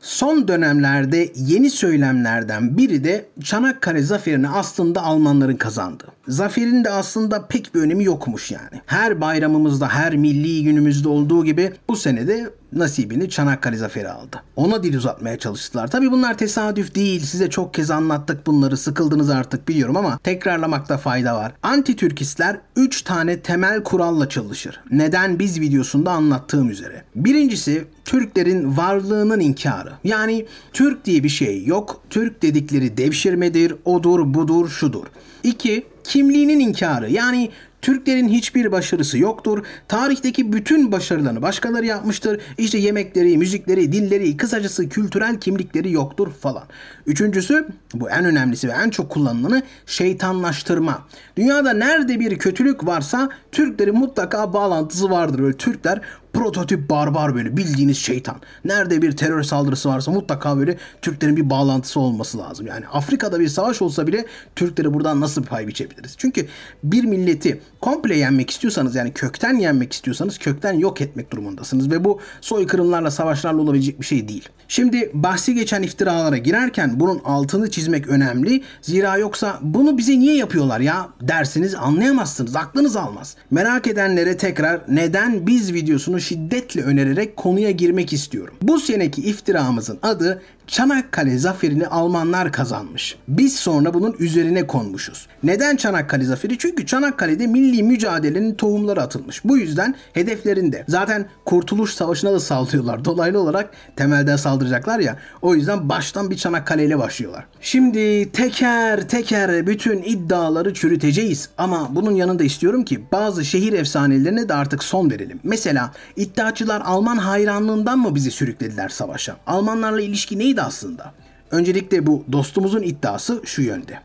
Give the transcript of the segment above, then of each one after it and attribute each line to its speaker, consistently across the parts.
Speaker 1: Son dönemlerde yeni söylemlerden biri de Çanakkale zaferini aslında Almanların kazandı. Zaferin de aslında pek bir önemi yokmuş yani. Her bayramımızda, her milli günümüzde olduğu gibi bu senede nasibini Çanakkale zaferi aldı. Ona dil uzatmaya çalıştılar. Tabi bunlar tesadüf değil. Size çok kez anlattık bunları. Sıkıldınız artık biliyorum ama tekrarlamakta fayda var. Antitürkistler türkistler 3 tane temel kuralla çalışır. Neden biz videosunda anlattığım üzere. Birincisi Türklerin varlığının inkarı. Yani Türk diye bir şey yok. Türk dedikleri devşirmedir, odur, budur, şudur. 2. Kimliğinin inkarı. Yani Türklerin hiçbir başarısı yoktur. Tarihteki bütün başarılarını başkaları yapmıştır. İşte yemekleri, müzikleri, dilleri, kısacası kültürel kimlikleri yoktur falan. Üçüncüsü bu en önemlisi ve en çok kullanılanı şeytanlaştırma. Dünyada nerede bir kötülük varsa Türklerin mutlaka bağlantısı vardır. Böyle Türkler Prototip barbar böyle bildiğiniz şeytan. Nerede bir terör saldırısı varsa mutlaka böyle Türklerin bir bağlantısı olması lazım. Yani Afrika'da bir savaş olsa bile Türkleri buradan nasıl bir pay biçebiliriz? Çünkü bir milleti komple yenmek istiyorsanız yani kökten yenmek istiyorsanız kökten yok etmek durumundasınız. Ve bu soykırımlarla savaşlarla olabilecek bir şey değil. Şimdi bahsi geçen iftiralara girerken bunun altını çizmek önemli. Zira yoksa bunu bize niye yapıyorlar ya dersiniz anlayamazsınız. Aklınız almaz. Merak edenlere tekrar neden biz videosunu şiddetle önererek konuya girmek istiyorum. Bu seneki iftiramızın adı Çanakkale zaferini Almanlar kazanmış. Biz sonra bunun üzerine konmuşuz. Neden Çanakkale zaferi? Çünkü Çanakkale'de milli mücadelenin tohumları atılmış. Bu yüzden hedeflerinde. Zaten Kurtuluş Savaşı'na da saldırıyorlar. Dolaylı olarak temelden saldıracaklar ya. O yüzden baştan bir Çanakkale ile başlıyorlar. Şimdi teker teker bütün iddiaları çürüteceğiz. Ama bunun yanında istiyorum ki bazı şehir efsanelerine de artık son verelim. Mesela iddiaçılar Alman hayranlığından mı bizi sürüklediler savaşa? Almanlarla ilişki neydi? aslında. Öncelikle bu dostumuzun iddiası şu yönde.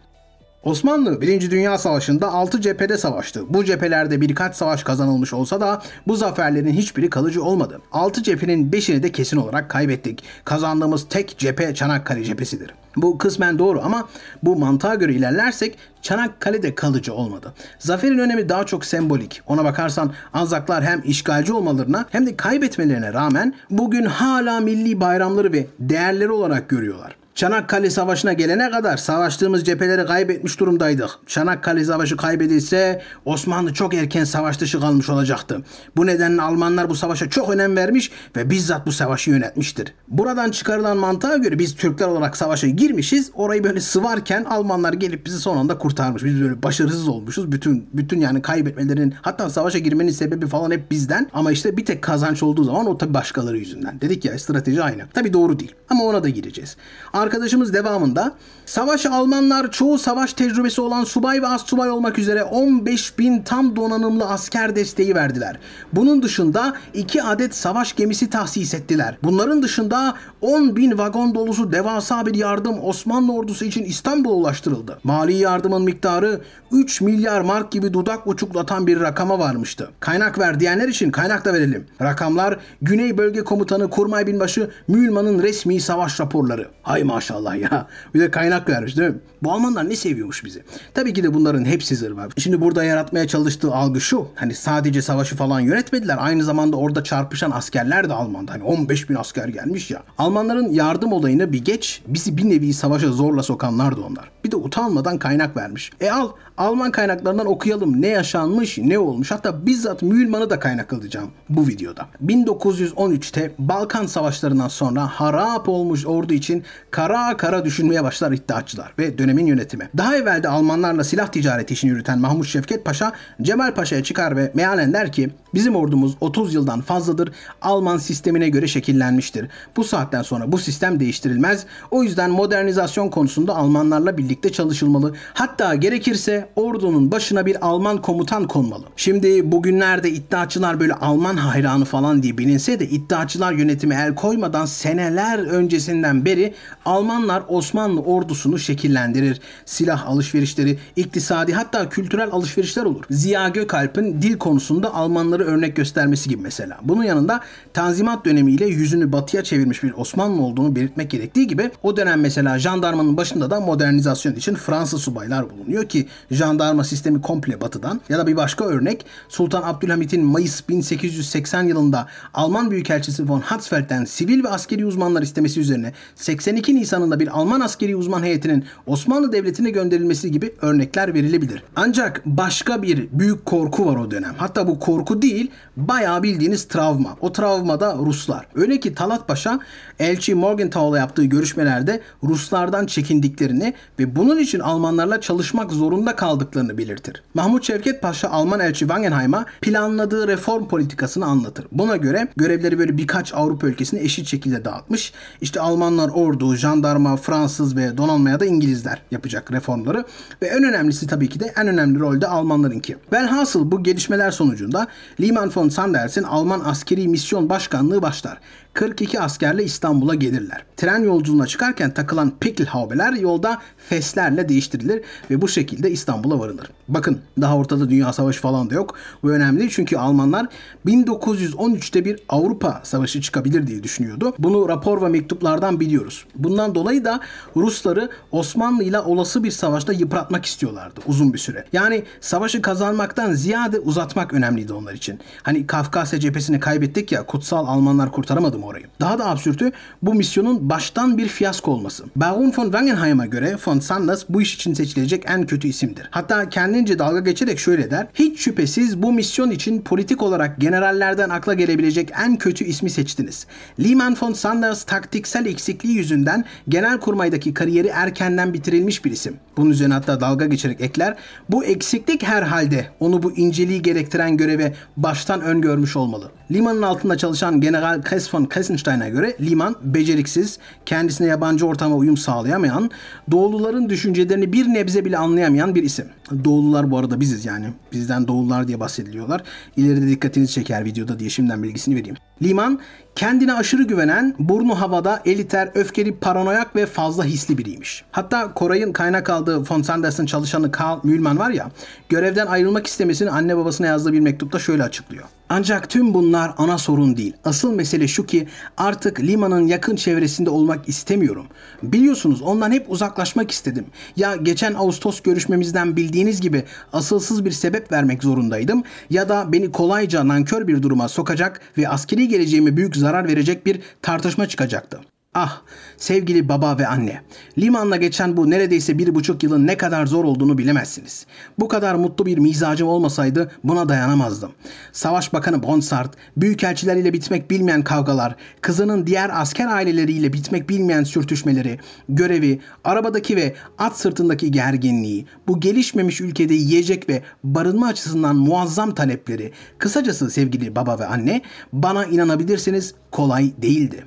Speaker 1: Osmanlı 1. Dünya Savaşı'nda 6 cephede savaştı. Bu cephelerde birkaç savaş kazanılmış olsa da bu zaferlerin hiçbiri kalıcı olmadı. 6 cephenin 5'ini de kesin olarak kaybettik. Kazandığımız tek cephe Çanakkale cephesidir. Bu kısmen doğru ama bu mantığa göre ilerlersek Çanakkale de kalıcı olmadı. Zaferin önemi daha çok sembolik. Ona bakarsan Anzaklar hem işgalci olmalarına hem de kaybetmelerine rağmen bugün hala milli bayramları ve değerleri olarak görüyorlar. Çanakkale Savaşı'na gelene kadar savaştığımız cepheleri kaybetmiş durumdaydık. Çanakkale Savaşı kaybedilse Osmanlı çok erken savaş dışı kalmış olacaktı. Bu nedenle Almanlar bu savaşa çok önem vermiş ve bizzat bu savaşı yönetmiştir. Buradan çıkarılan mantığa göre biz Türkler olarak savaşa girmişiz. Orayı böyle sıvarken Almanlar gelip bizi son anda kurtarmış. Biz böyle başarısız olmuşuz. Bütün bütün yani kaybetmelerin hatta savaşa girmenin sebebi falan hep bizden. Ama işte bir tek kazanç olduğu zaman o tabii başkaları yüzünden. Dedik ya strateji aynı. Tabi doğru değil ama ona da gireceğiz arkadaşımız devamında savaş Almanlar çoğu savaş tecrübesi olan subay ve astsubay olmak üzere 15 bin tam donanımlı asker desteği verdiler. Bunun dışında 2 adet savaş gemisi tahsis ettiler. Bunların dışında 10 bin vagon dolusu devasa bir yardım Osmanlı ordusu için İstanbul'a ulaştırıldı. Mali yardımın miktarı 3 milyar mark gibi dudak uçuklatan bir rakama varmıştı. Kaynak ver diyenler için kaynak da verelim. Rakamlar Güney Bölge Komutanı Kurmay Binbaşı Mühlman'ın resmi savaş raporları. Hay maşallah ya. Bir de kaynak vermiş değil mi? Bu Almanlar ne seviyormuş bizi? Tabii ki de bunların hepsi zırva. Şimdi burada yaratmaya çalıştığı algı şu. Hani sadece savaşı falan yönetmediler. Aynı zamanda orada çarpışan askerler de Alman'da. Hani 15 bin asker gelmiş ya. Almanların yardım olayına bir geç bizi bir nevi savaşa zorla sokanlar da onlar. Bir de utanmadan kaynak vermiş. E al Alman kaynaklarından okuyalım ne yaşanmış ne olmuş. Hatta bizzat Mühlman'ı da kaynak alacağım bu videoda. 1913'te Balkan savaşlarından sonra harap olmuş ordu için kara kara düşünmeye başlar iddiaçılar ve dönemin yönetimi. Daha evvelde Almanlarla silah ticareti işini yürüten Mahmut Şevket Paşa Cemal Paşa'ya çıkar ve mealen der ki Bizim ordumuz 30 yıldan fazladır Alman sistemine göre şekillenmiştir. Bu saatten sonra bu sistem değiştirilmez. O yüzden modernizasyon konusunda Almanlarla birlikte çalışılmalı. Hatta gerekirse ordunun başına bir Alman komutan konmalı. Şimdi bugünlerde iddiaçılar böyle Alman hayranı falan diye bilinse de iddiaçılar yönetimi el koymadan seneler öncesinden beri Almanlar Osmanlı ordusunu şekillendirir. Silah alışverişleri, iktisadi hatta kültürel alışverişler olur. Ziya Gökalp'in dil konusunda Almanları Osmanlıları örnek göstermesi gibi mesela. Bunun yanında Tanzimat dönemiyle yüzünü batıya çevirmiş bir Osmanlı olduğunu belirtmek gerektiği gibi o dönem mesela jandarmanın başında da modernizasyon için Fransız subaylar bulunuyor ki jandarma sistemi komple batıdan ya da bir başka örnek Sultan Abdülhamit'in Mayıs 1880 yılında Alman Büyükelçisi von Hatzfeld'den sivil ve askeri uzmanlar istemesi üzerine 82 Nisan'ında bir Alman askeri uzman heyetinin Osmanlı Devleti'ne gönderilmesi gibi örnekler verilebilir. Ancak başka bir büyük korku var o dönem. Hatta bu korku değil değil bayağı bildiğiniz travma. O travmada Ruslar. Öyle ki Talat Paşa elçi Morgenthau'la yaptığı görüşmelerde Ruslardan çekindiklerini ve bunun için Almanlarla çalışmak zorunda kaldıklarını belirtir. Mahmut Şevket Paşa Alman elçi Wangenheim'a planladığı reform politikasını anlatır. Buna göre görevleri böyle birkaç Avrupa ülkesine eşit şekilde dağıtmış. İşte Almanlar ordu, jandarma, Fransız ve donanmaya da İngilizler yapacak reformları. Ve en önemlisi tabii ki de en önemli rolde Almanlarınki. Velhasıl bu gelişmeler sonucunda Liman von Sanders'in Alman askeri misyon başkanlığı başlar. 42 askerle İstanbul'a gelirler. Tren yolculuğuna çıkarken takılan Pickelhaube'ler yolda feslerle değiştirilir ve bu şekilde İstanbul'a varılır. Bakın daha ortada Dünya Savaşı falan da yok. Bu önemli çünkü Almanlar 1913'te bir Avrupa Savaşı çıkabilir diye düşünüyordu. Bunu rapor ve mektuplardan biliyoruz. Bundan dolayı da Rusları Osmanlı ile olası bir savaşta yıpratmak istiyorlardı uzun bir süre. Yani savaşı kazanmaktan ziyade uzatmak önemliydi onlar için. Hani Kafkasya cephesini kaybettik ya kutsal Almanlar kurtaramadı anladım orayı. Daha da absürtü bu misyonun baştan bir fiyasko olması. Baron von Wangenheim'a göre von Sanders bu iş için seçilecek en kötü isimdir. Hatta kendince dalga geçerek şöyle der. Hiç şüphesiz bu misyon için politik olarak generallerden akla gelebilecek en kötü ismi seçtiniz. Lehman von Sanders taktiksel eksikliği yüzünden genel kurmaydaki kariyeri erkenden bitirilmiş bir isim. Bunun üzerine hatta dalga geçerek ekler. Bu eksiklik herhalde onu bu inceliği gerektiren göreve baştan öngörmüş olmalı. Limanın altında çalışan General Kress von Kressenstein'a göre liman beceriksiz, kendisine yabancı ortama uyum sağlayamayan, doğuluların düşüncelerini bir nebze bile anlayamayan bir isim. Doğulular bu arada biziz yani. Bizden Doğullar diye bahsediliyorlar. İleride dikkatinizi çeker videoda diye şimdiden bilgisini vereyim. Liman kendine aşırı güvenen, burnu havada, eliter, öfkeli, paranoyak ve fazla hisli biriymiş. Hatta Koray'ın kaynak aldığı von Sanders'ın çalışanı Carl Mühlman var ya, görevden ayrılmak istemesini anne babasına yazdığı bir mektupta şöyle açıklıyor. Ancak tüm bunlar ana sorun değil. Asıl mesele şu ki artık limanın yakın çevresinde olmak istemiyorum. Biliyorsunuz ondan hep uzaklaşmak istedim. Ya geçen Ağustos görüşmemizden bildiğiniz gibi asılsız bir sebep vermek zorundaydım ya da beni kolayca nankör bir duruma sokacak ve askeri geleceğime büyük zarar verecek bir tartışma çıkacaktı. Ah sevgili baba ve anne. Limanla geçen bu neredeyse bir buçuk yılın ne kadar zor olduğunu bilemezsiniz. Bu kadar mutlu bir mizacım olmasaydı buna dayanamazdım. Savaş Bakanı Bonsart, büyükelçileriyle bitmek bilmeyen kavgalar, kızının diğer asker aileleriyle bitmek bilmeyen sürtüşmeleri, görevi, arabadaki ve at sırtındaki gerginliği, bu gelişmemiş ülkede yiyecek ve barınma açısından muazzam talepleri, kısacası sevgili baba ve anne, bana inanabilirsiniz kolay değildi.''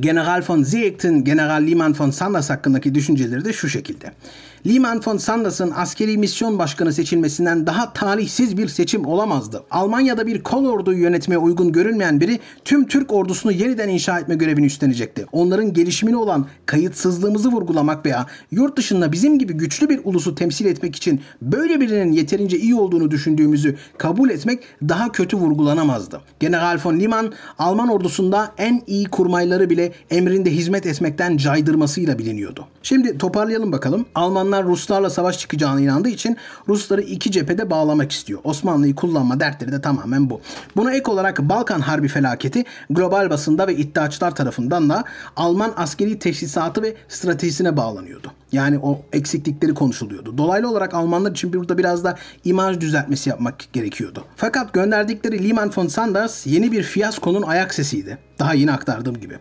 Speaker 1: General von Seeck'in General Liman von Sanders hakkındaki düşünceleri de şu şekilde. Lehman von Sanders'ın askeri misyon başkanı seçilmesinden daha talihsiz bir seçim olamazdı. Almanya'da bir kol orduyu yönetmeye uygun görünmeyen biri tüm Türk ordusunu yeniden inşa etme görevini üstlenecekti. Onların gelişimine olan kayıtsızlığımızı vurgulamak veya yurt dışında bizim gibi güçlü bir ulusu temsil etmek için böyle birinin yeterince iyi olduğunu düşündüğümüzü kabul etmek daha kötü vurgulanamazdı. General von Liman, Alman ordusunda en iyi kurmayları bile emrinde hizmet etmekten caydırmasıyla biliniyordu. Şimdi toparlayalım bakalım. Almanlar Osmanlılar Ruslarla savaş çıkacağına inandığı için Rusları iki cephede bağlamak istiyor. Osmanlı'yı kullanma dertleri de tamamen bu. Buna ek olarak Balkan Harbi felaketi global basında ve iddiaçlar tarafından da Alman askeri teşhisatı ve stratejisine bağlanıyordu. Yani o eksiklikleri konuşuluyordu. Dolaylı olarak Almanlar için burada biraz da imaj düzeltmesi yapmak gerekiyordu. Fakat gönderdikleri Lehman von Sanders yeni bir fiyaskonun ayak sesiydi. Daha yeni aktardığım gibi.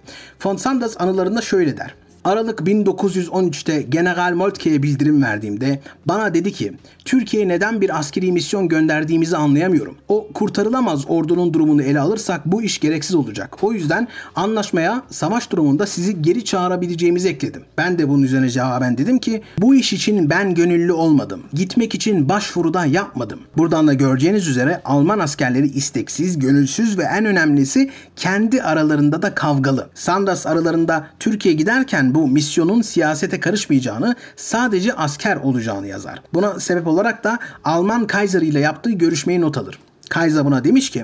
Speaker 1: Von Sanders anılarında şöyle der. Aralık 1913'te General Moltke'ye bildirim verdiğimde bana dedi ki Türkiye'ye neden bir askeri misyon gönderdiğimizi anlayamıyorum. O kurtarılamaz ordunun durumunu ele alırsak bu iş gereksiz olacak. O yüzden anlaşmaya savaş durumunda sizi geri çağırabileceğimizi ekledim. Ben de bunun üzerine cevaben dedim ki bu iş için ben gönüllü olmadım. Gitmek için başvuruda yapmadım. Buradan da göreceğiniz üzere Alman askerleri isteksiz, gönülsüz ve en önemlisi kendi aralarında da kavgalı. Sanders aralarında Türkiye giderken bu misyonun siyasete karışmayacağını, sadece asker olacağını yazar. Buna sebep olan olarak da Alman Kaiser ile yaptığı görüşmeyi not alır. Kaiser buna demiş ki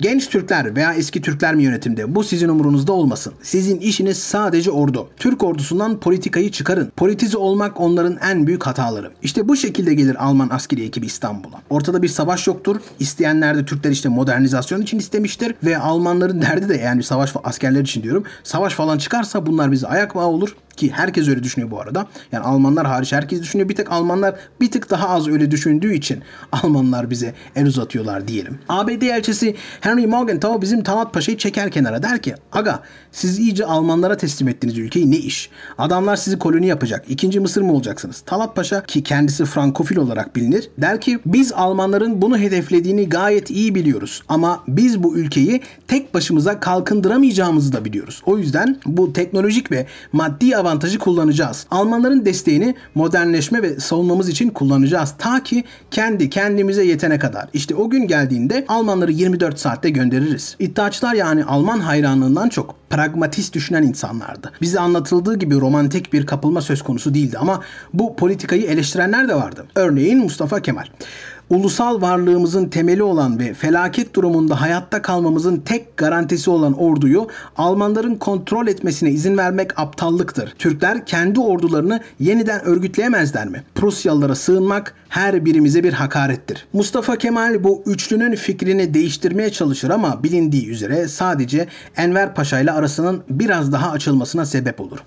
Speaker 1: Genç Türkler veya eski Türkler mi yönetimde? Bu sizin umurunuzda olmasın. Sizin işiniz sadece ordu. Türk ordusundan politikayı çıkarın. Politize olmak onların en büyük hataları. İşte bu şekilde gelir Alman askeri ekibi İstanbul'a. Ortada bir savaş yoktur. İsteyenler de Türkler işte modernizasyon için istemiştir. Ve Almanların derdi de yani bir savaş askerler için diyorum. Savaş falan çıkarsa bunlar bize ayak bağı olur ki herkes öyle düşünüyor bu arada. Yani Almanlar hariç herkes düşünüyor. Bir tek Almanlar bir tık daha az öyle düşündüğü için Almanlar bize el uzatıyorlar diyelim. ABD elçisi Henry Morgenthau bizim Talat Paşa'yı çeker kenara der ki aga siz iyice Almanlara teslim ettiğiniz ülkeyi ne iş? Adamlar sizi koloni yapacak. İkinci Mısır mı olacaksınız? Talat Paşa ki kendisi Frankofil olarak bilinir der ki biz Almanların bunu hedeflediğini gayet iyi biliyoruz ama biz bu ülkeyi tek başımıza kalkındıramayacağımızı da biliyoruz. O yüzden bu teknolojik ve maddi avantajı kullanacağız. Almanların desteğini modernleşme ve savunmamız için kullanacağız. Ta ki kendi kendimize yetene kadar. İşte o gün geldiğinde Almanları 24 saatte göndeririz. İddiaçlar yani Alman hayranlığından çok pragmatist düşünen insanlardı. Bize anlatıldığı gibi romantik bir kapılma söz konusu değildi ama bu politikayı eleştirenler de vardı. Örneğin Mustafa Kemal ulusal varlığımızın temeli olan ve felaket durumunda hayatta kalmamızın tek garantisi olan orduyu Almanların kontrol etmesine izin vermek aptallıktır. Türkler kendi ordularını yeniden örgütleyemezler mi? Prusyalılara sığınmak her birimize bir hakarettir. Mustafa Kemal bu üçlünün fikrini değiştirmeye çalışır ama bilindiği üzere sadece Enver Paşa ile arasının biraz daha açılmasına sebep olur.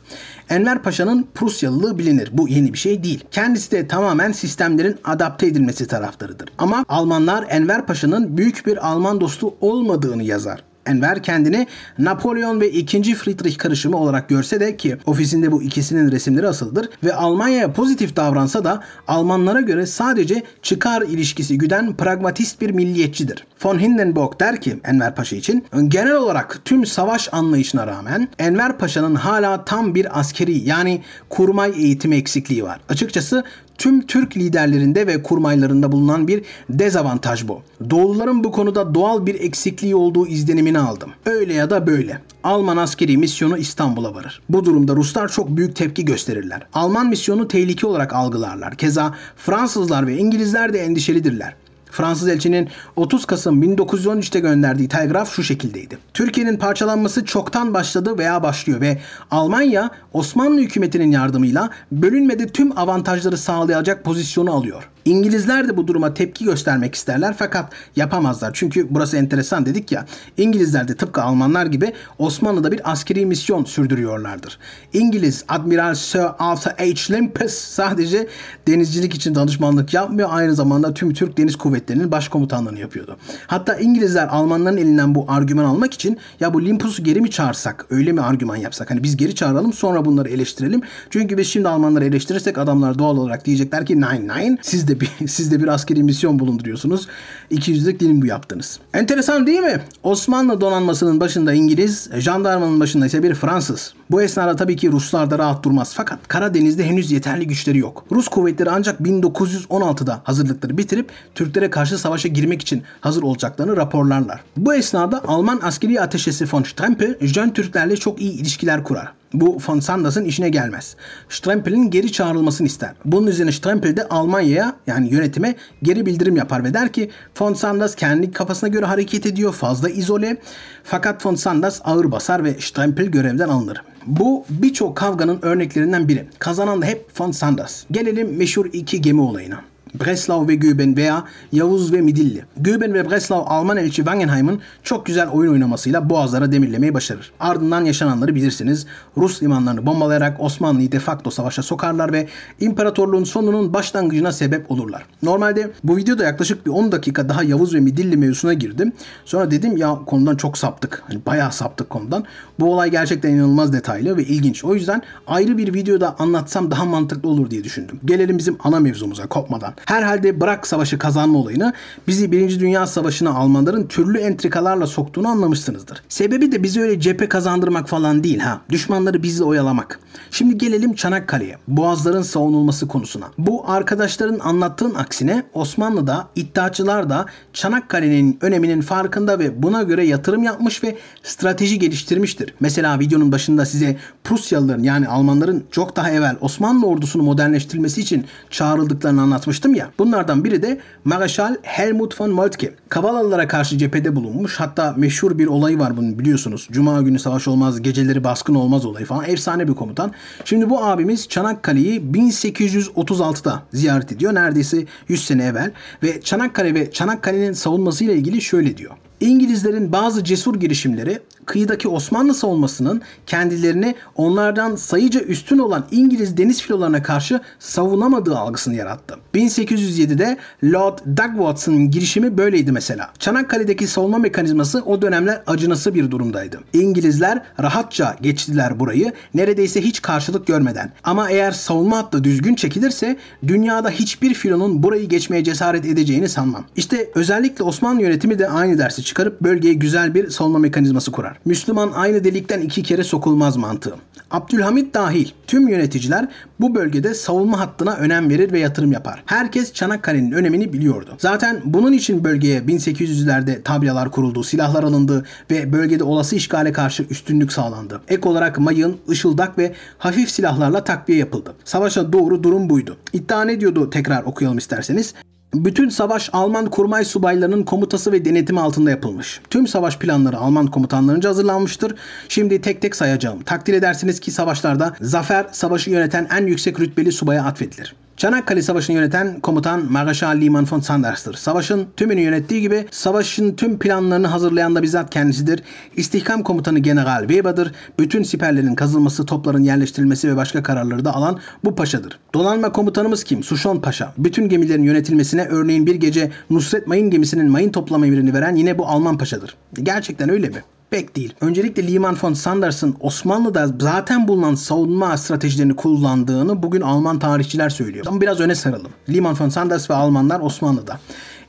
Speaker 1: Enver Paşa'nın Prusyalılığı bilinir. Bu yeni bir şey değil. Kendisi de tamamen sistemlerin adapte edilmesi taraftarıdır. Ama Almanlar Enver Paşa'nın büyük bir Alman dostu olmadığını yazar. Enver kendini Napolyon ve 2. Friedrich karışımı olarak görse de ki ofisinde bu ikisinin resimleri asıldır ve Almanya'ya pozitif davransa da Almanlara göre sadece çıkar ilişkisi güden pragmatist bir milliyetçidir. Von Hindenburg der ki Enver Paşa için genel olarak tüm savaş anlayışına rağmen Enver Paşa'nın hala tam bir askeri yani kurmay eğitimi eksikliği var. Açıkçası tüm Türk liderlerinde ve kurmaylarında bulunan bir dezavantaj bu. Doğuluların bu konuda doğal bir eksikliği olduğu izlenimini aldım. Öyle ya da böyle. Alman askeri misyonu İstanbul'a varır. Bu durumda Ruslar çok büyük tepki gösterirler. Alman misyonu tehlike olarak algılarlar. Keza Fransızlar ve İngilizler de endişelidirler. Fransız elçinin 30 Kasım 1913'te gönderdiği telgraf şu şekildeydi. Türkiye'nin parçalanması çoktan başladı veya başlıyor ve Almanya Osmanlı hükümetinin yardımıyla bölünmede tüm avantajları sağlayacak pozisyonu alıyor. İngilizler de bu duruma tepki göstermek isterler fakat yapamazlar. Çünkü burası enteresan dedik ya. İngilizler de tıpkı Almanlar gibi Osmanlı'da bir askeri misyon sürdürüyorlardır. İngiliz Admiral Sir Arthur H. Limpus sadece denizcilik için danışmanlık yapmıyor. Aynı zamanda tüm Türk Deniz Kuvvetleri'nin başkomutanlığını yapıyordu. Hatta İngilizler Almanların elinden bu argüman almak için ya bu Limpus'u geri mi çağırsak öyle mi argüman yapsak? Hani biz geri çağıralım sonra bunları eleştirelim. Çünkü biz şimdi Almanları eleştirirsek adamlar doğal olarak diyecekler ki nine nine siz de işte bir, siz de bir askeri misyon bulunduruyorsunuz. 200'lük dilim bu yaptınız. Enteresan değil mi? Osmanlı donanmasının başında İngiliz, jandarmanın başında ise bir Fransız. Bu esnada tabii ki Ruslar da rahat durmaz. Fakat Karadeniz'de henüz yeterli güçleri yok. Rus kuvvetleri ancak 1916'da hazırlıkları bitirip Türklere karşı savaşa girmek için hazır olacaklarını raporlarlar. Bu esnada Alman askeri ateşesi von Strempe, Jön Türklerle çok iyi ilişkiler kurar. Bu von Sanders'ın işine gelmez. Strempel'in geri çağrılmasını ister. Bunun üzerine Strempel de Almanya'ya yani yönetime geri bildirim yapar ve der ki von Sanders kendi kafasına göre hareket ediyor fazla izole. Fakat von Sanders ağır basar ve Strempel görevden alınır. Bu birçok kavganın örneklerinden biri. Kazanan da hep von Sanders. Gelelim meşhur iki gemi olayına. Breslau ve Göben veya Yavuz ve Midilli. Göben ve Breslau Alman elçi Wangenheim'ın çok güzel oyun oynamasıyla boğazlara demirlemeyi başarır. Ardından yaşananları bilirsiniz. Rus limanlarını bombalayarak Osmanlı'yı de facto savaşa sokarlar ve imparatorluğun sonunun başlangıcına sebep olurlar. Normalde bu videoda yaklaşık bir 10 dakika daha Yavuz ve Midilli mevzusuna girdim. Sonra dedim ya konudan çok saptık. Hani bayağı saptık konudan. Bu olay gerçekten inanılmaz detaylı ve ilginç. O yüzden ayrı bir videoda anlatsam daha mantıklı olur diye düşündüm. Gelelim bizim ana mevzumuza kopmadan. Herhalde Bırak Savaşı kazanma olayını bizi Birinci Dünya Savaşı'na Almanların türlü entrikalarla soktuğunu anlamışsınızdır. Sebebi de bizi öyle cephe kazandırmak falan değil ha. Düşmanları bizle oyalamak. Şimdi gelelim Çanakkale'ye. Boğazların savunulması konusuna. Bu arkadaşların anlattığın aksine Osmanlı'da iddiaçılar da Çanakkale'nin öneminin farkında ve buna göre yatırım yapmış ve strateji geliştirmiştir. Mesela videonun başında size Prusyalıların yani Almanların çok daha evvel Osmanlı ordusunu modernleştirmesi için çağrıldıklarını anlatmıştım ya. Bunlardan biri de Mareşal Helmut von Moltke. Kavalalılara karşı cephede bulunmuş. Hatta meşhur bir olayı var bunun biliyorsunuz. Cuma günü savaş olmaz, geceleri baskın olmaz olayı falan. Efsane bir komutan. Şimdi bu abimiz Çanakkale'yi 1836'da ziyaret ediyor. Neredeyse 100 sene evvel. Ve Çanakkale ve Çanakkale'nin savunmasıyla ilgili şöyle diyor. İngilizlerin bazı cesur girişimleri kıyıdaki Osmanlı savunmasının kendilerini onlardan sayıca üstün olan İngiliz deniz filolarına karşı savunamadığı algısını yarattı. 1807'de Lord Dagwatson'ın girişimi böyleydi mesela. Çanakkale'deki savunma mekanizması o dönemler acınası bir durumdaydı. İngilizler rahatça geçtiler burayı neredeyse hiç karşılık görmeden. Ama eğer savunma hattı düzgün çekilirse dünyada hiçbir filonun burayı geçmeye cesaret edeceğini sanmam. İşte özellikle Osmanlı yönetimi de aynı dersi çıkarıp bölgeye güzel bir savunma mekanizması kurar var. Müslüman aynı delikten iki kere sokulmaz mantığı. Abdülhamit dahil tüm yöneticiler bu bölgede savunma hattına önem verir ve yatırım yapar. Herkes Çanakkale'nin önemini biliyordu. Zaten bunun için bölgeye 1800'lerde tabyalar kuruldu, silahlar alındı ve bölgede olası işgale karşı üstünlük sağlandı. Ek olarak mayın, ışıldak ve hafif silahlarla takviye yapıldı. Savaşa doğru durum buydu. İddia ne diyordu tekrar okuyalım isterseniz. Bütün savaş Alman kurmay subaylarının komutası ve denetimi altında yapılmış. Tüm savaş planları Alman komutanlarınca hazırlanmıştır. Şimdi tek tek sayacağım. Takdir edersiniz ki savaşlarda zafer savaşı yöneten en yüksek rütbeli subaya atfedilir. Çanakkale Savaşı'nı yöneten komutan Marşal Liman von Sanders'tır. Savaşın tümünü yönettiği gibi savaşın tüm planlarını hazırlayan da bizzat kendisidir. İstihkam komutanı General Weber'dır. Bütün siperlerin kazılması, topların yerleştirilmesi ve başka kararları da alan bu paşadır. Donanma komutanımız kim? Suşon Paşa. Bütün gemilerin yönetilmesine örneğin bir gece Nusret Mayın gemisinin mayın toplama emrini veren yine bu Alman paşadır. Gerçekten öyle mi? pek değil. Öncelikle Lehman von Sanders'ın Osmanlı'da zaten bulunan savunma stratejilerini kullandığını bugün Alman tarihçiler söylüyor. Ama biraz öne saralım. Lehman von Sanders ve Almanlar Osmanlı'da.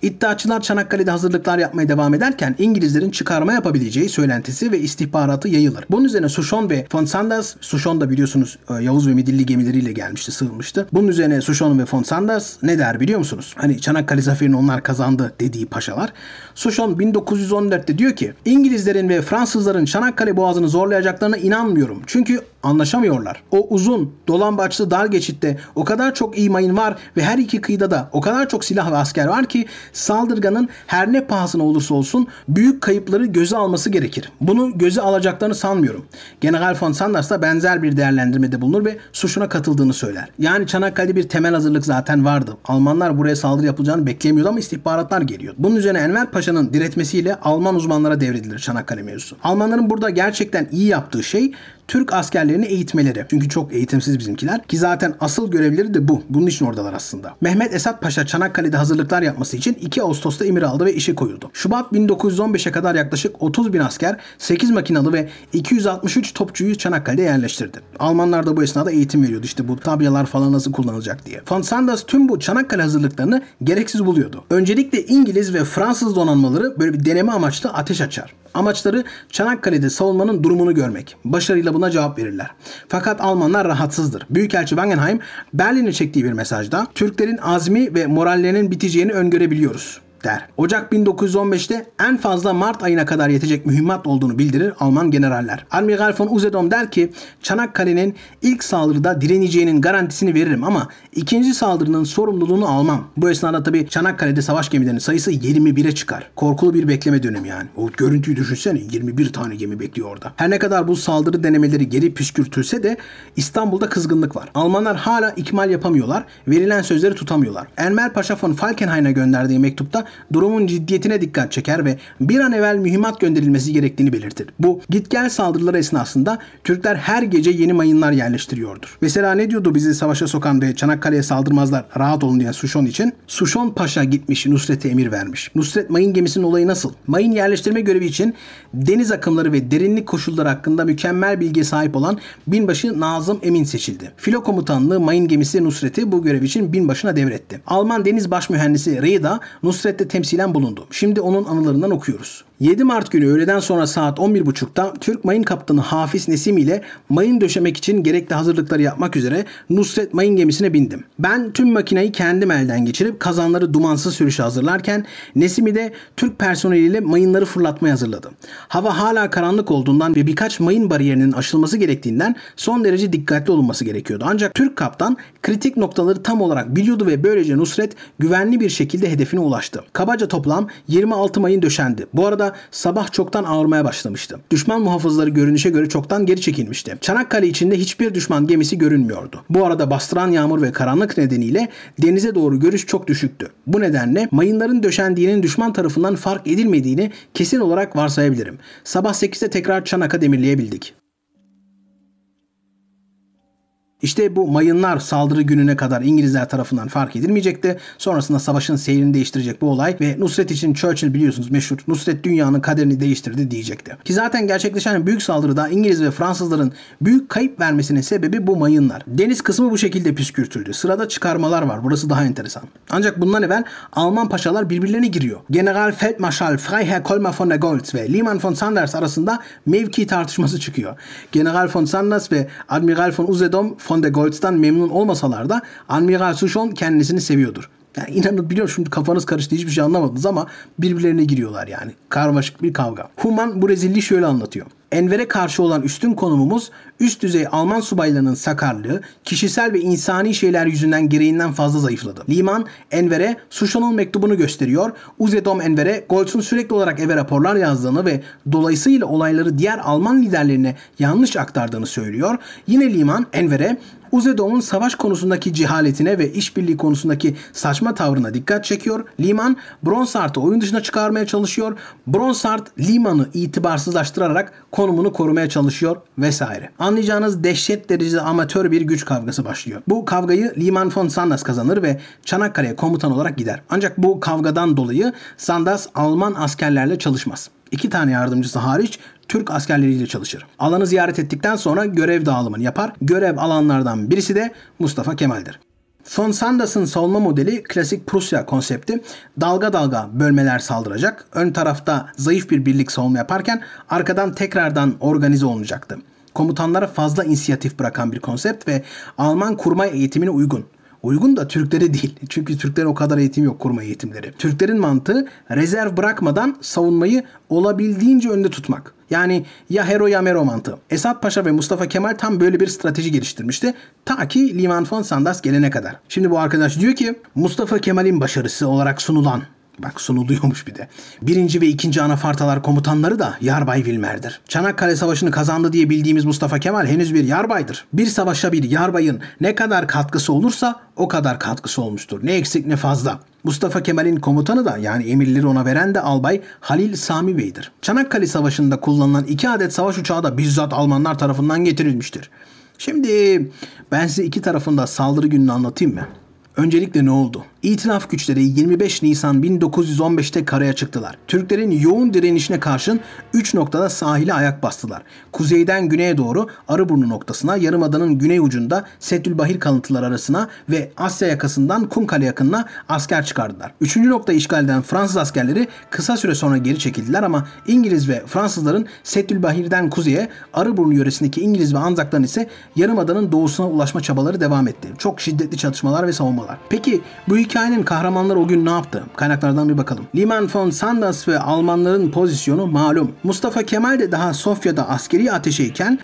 Speaker 1: İddiaçılar Çanakkale'de hazırlıklar yapmaya devam ederken İngilizlerin çıkarma yapabileceği söylentisi ve istihbaratı yayılır. Bunun üzerine Sushon ve von Sanders, Sushon da biliyorsunuz e, Yavuz ve Midilli gemileriyle gelmişti, sığınmıştı. Bunun üzerine Sushon ve von Sanders ne der biliyor musunuz? Hani Çanakkale zaferini onlar kazandı dediği paşalar. Sushon 1914'te diyor ki İngilizlerin ve Fransızların Çanakkale boğazını zorlayacaklarına inanmıyorum. Çünkü anlaşamıyorlar. O uzun, dolambaçlı dar geçitte o kadar çok iyi mayın var ve her iki kıyıda da o kadar çok silah ve asker var ki saldırganın her ne pahasına olursa olsun büyük kayıpları göze alması gerekir. Bunu göze alacaklarını sanmıyorum. General von Sanders da benzer bir değerlendirmede bulunur ve suçuna katıldığını söyler. Yani Çanakkale'de bir temel hazırlık zaten vardı. Almanlar buraya saldırı yapılacağını beklemiyordu ama istihbaratlar geliyor. Bunun üzerine Enver Paşa'nın diretmesiyle Alman uzmanlara devredilir Çanakkale mevzusu. Almanların burada gerçekten iyi yaptığı şey Türk askerlerini eğitmeleri. Çünkü çok eğitimsiz bizimkiler ki zaten asıl görevleri de bu. Bunun için oradalar aslında. Mehmet Esat Paşa Çanakkale'de hazırlıklar yapması için 2 Ağustos'ta emir aldı ve işe koyuldu. Şubat 1915'e kadar yaklaşık 30 bin asker, 8 makinalı ve 263 topçuyu Çanakkale'de yerleştirdi. Almanlar da bu esnada eğitim veriyordu işte bu tabyalar falan nasıl kullanılacak diye. Von Sanders tüm bu Çanakkale hazırlıklarını gereksiz buluyordu. Öncelikle İngiliz ve Fransız donanmaları böyle bir deneme amaçlı ateş açar. Amaçları Çanakkale'de savunmanın durumunu görmek, başarıyla bu buna cevap verirler. Fakat Almanlar rahatsızdır. Büyükelçi Wangenheim Berlin'e çektiği bir mesajda Türklerin azmi ve morallerinin biteceğini öngörebiliyoruz der. Ocak 1915'te en fazla Mart ayına kadar yetecek mühimmat olduğunu bildirir Alman generaller. Admiral von Usedom der ki Çanakkale'nin ilk saldırıda direneceğinin garantisini veririm ama ikinci saldırının sorumluluğunu almam. Bu esnada tabi Çanakkale'de savaş gemilerinin sayısı 21'e çıkar. Korkulu bir bekleme dönemi yani. O görüntüyü düşünsene 21 tane gemi bekliyor orada. Her ne kadar bu saldırı denemeleri geri püskürtülse de İstanbul'da kızgınlık var. Almanlar hala ikmal yapamıyorlar. Verilen sözleri tutamıyorlar. Enver Paşa von Falkenhayn'a gönderdiği mektupta durumun ciddiyetine dikkat çeker ve bir an evvel mühimmat gönderilmesi gerektiğini belirtir. Bu git saldırıları esnasında Türkler her gece yeni mayınlar yerleştiriyordur. Mesela ne diyordu bizi savaşa sokan ve Çanakkale'ye saldırmazlar rahat olun diye Suşon için? Suşon Paşa gitmiş Nusret'e emir vermiş. Nusret mayın gemisinin olayı nasıl? Mayın yerleştirme görevi için deniz akımları ve derinlik koşulları hakkında mükemmel bilgiye sahip olan binbaşı Nazım Emin seçildi. Filo komutanlığı mayın gemisi Nusret'i bu görev için binbaşına devretti. Alman deniz baş mühendisi reyda Nusret elbette temsilen bulundu. Şimdi onun anılarından okuyoruz. 7 Mart günü öğleden sonra saat 11.30'da Türk Mayın Kaptanı Hafiz Nesim ile mayın döşemek için gerekli hazırlıkları yapmak üzere Nusret Mayın gemisine bindim. Ben tüm makineyi kendim elden geçirip kazanları dumansız sürüşe hazırlarken Nesim'i de Türk personeliyle mayınları fırlatmaya hazırladım. Hava hala karanlık olduğundan ve birkaç mayın bariyerinin aşılması gerektiğinden son derece dikkatli olunması gerekiyordu. Ancak Türk kaptan kritik noktaları tam olarak biliyordu ve böylece Nusret güvenli bir şekilde hedefine ulaştı. Kabaca toplam 26 mayın döşendi. Bu arada sabah çoktan ağırmaya başlamıştı. Düşman muhafızları görünüşe göre çoktan geri çekilmişti. Çanakkale içinde hiçbir düşman gemisi görünmüyordu. Bu arada bastıran yağmur ve karanlık nedeniyle denize doğru görüş çok düşüktü. Bu nedenle mayınların döşendiğinin düşman tarafından fark edilmediğini kesin olarak varsayabilirim. Sabah 8'de tekrar Çanak'a demirleyebildik. İşte bu mayınlar saldırı gününe kadar İngilizler tarafından fark edilmeyecekti. Sonrasında savaşın seyrini değiştirecek bu olay ve Nusret için Churchill biliyorsunuz meşhur Nusret dünyanın kaderini değiştirdi diyecekti. Ki zaten gerçekleşen büyük saldırıda İngiliz ve Fransızların büyük kayıp vermesinin sebebi bu mayınlar. Deniz kısmı bu şekilde püskürtüldü. Sırada çıkarmalar var. Burası daha enteresan. Ancak bundan evvel Alman paşalar birbirlerine giriyor. General Feldmarschall Freiherr Kolmar von der Goltz ve Liman von Sanders arasında mevki tartışması çıkıyor. General von Sanders ve Admiral von Usedom Van de Goltz'tan memnun olmasalar da Admiral Souchon kendisini seviyordur. Yani inanın biliyorum şimdi kafanız karıştı hiçbir şey anlamadınız ama birbirlerine giriyorlar yani. Karmaşık bir kavga. Human bu rezilliği şöyle anlatıyor. Enver'e karşı olan üstün konumumuz üst düzey Alman subaylarının sakarlığı, kişisel ve insani şeyler yüzünden gereğinden fazla zayıfladı. Liman, Enver'e Suşan'ın mektubunu gösteriyor. Uzedom Enver'e Goltz'un sürekli olarak eve raporlar yazdığını ve dolayısıyla olayları diğer Alman liderlerine yanlış aktardığını söylüyor. Yine Liman, Enver'e Uzedov'un savaş konusundaki cehaletine ve işbirliği konusundaki saçma tavrına dikkat çekiyor. Liman Bronsart'ı oyun dışına çıkarmaya çalışıyor. Bronsart Liman'ı itibarsızlaştırarak konumunu korumaya çalışıyor vesaire. Anlayacağınız dehşet derecede amatör bir güç kavgası başlıyor. Bu kavgayı Liman von Sandas kazanır ve Çanakkale'ye komutan olarak gider. Ancak bu kavgadan dolayı Sandas Alman askerlerle çalışmaz iki tane yardımcısı hariç Türk askerleriyle çalışır. Alanı ziyaret ettikten sonra görev dağılımını yapar. Görev alanlardan birisi de Mustafa Kemal'dir. Von Sandas'ın savunma modeli klasik Prusya konsepti. Dalga dalga bölmeler saldıracak. Ön tarafta zayıf bir birlik savunma yaparken arkadan tekrardan organize olunacaktı. Komutanlara fazla inisiyatif bırakan bir konsept ve Alman kurmay eğitimine uygun. Uygun da Türklere değil. Çünkü Türklerin o kadar eğitim yok kurma eğitimleri. Türklerin mantığı rezerv bırakmadan savunmayı olabildiğince önde tutmak. Yani ya Hero ya Mero mantığı. Esat Paşa ve Mustafa Kemal tam böyle bir strateji geliştirmişti. Ta ki Liman von Sanders gelene kadar. Şimdi bu arkadaş diyor ki Mustafa Kemal'in başarısı olarak sunulan Bak sunuluyormuş bir de. Birinci ve ikinci anafartalar komutanları da Yarbay Vilmer'dir. Çanakkale Savaşı'nı kazandı diye bildiğimiz Mustafa Kemal henüz bir yarbaydır. Bir savaşa bir yarbayın ne kadar katkısı olursa o kadar katkısı olmuştur. Ne eksik ne fazla. Mustafa Kemal'in komutanı da yani emirleri ona veren de albay Halil Sami Bey'dir. Çanakkale Savaşı'nda kullanılan iki adet savaş uçağı da bizzat Almanlar tarafından getirilmiştir. Şimdi ben size iki tarafında saldırı gününü anlatayım mı? Öncelikle ne oldu? İtilaf güçleri 25 Nisan 1915'te karaya çıktılar. Türklerin yoğun direnişine karşın 3 noktada sahile ayak bastılar. Kuzeyden güneye doğru Arıburnu noktasına, Yarımada'nın güney ucunda Setülbahir kalıntılar arasına ve Asya yakasından Kumkale yakınına asker çıkardılar. Üçüncü nokta işgalden Fransız askerleri kısa süre sonra geri çekildiler ama İngiliz ve Fransızların Setülbahir'den kuzeye, Arıburnu yöresindeki İngiliz ve Anzakların ise Yarımada'nın doğusuna ulaşma çabaları devam etti. Çok şiddetli çatışmalar ve savunmalar ediyorlar. Peki bu hikayenin kahramanları o gün ne yaptı? Kaynaklardan bir bakalım. Liman von Sanders ve Almanların pozisyonu malum. Mustafa Kemal de daha Sofya'da askeri ateşeyken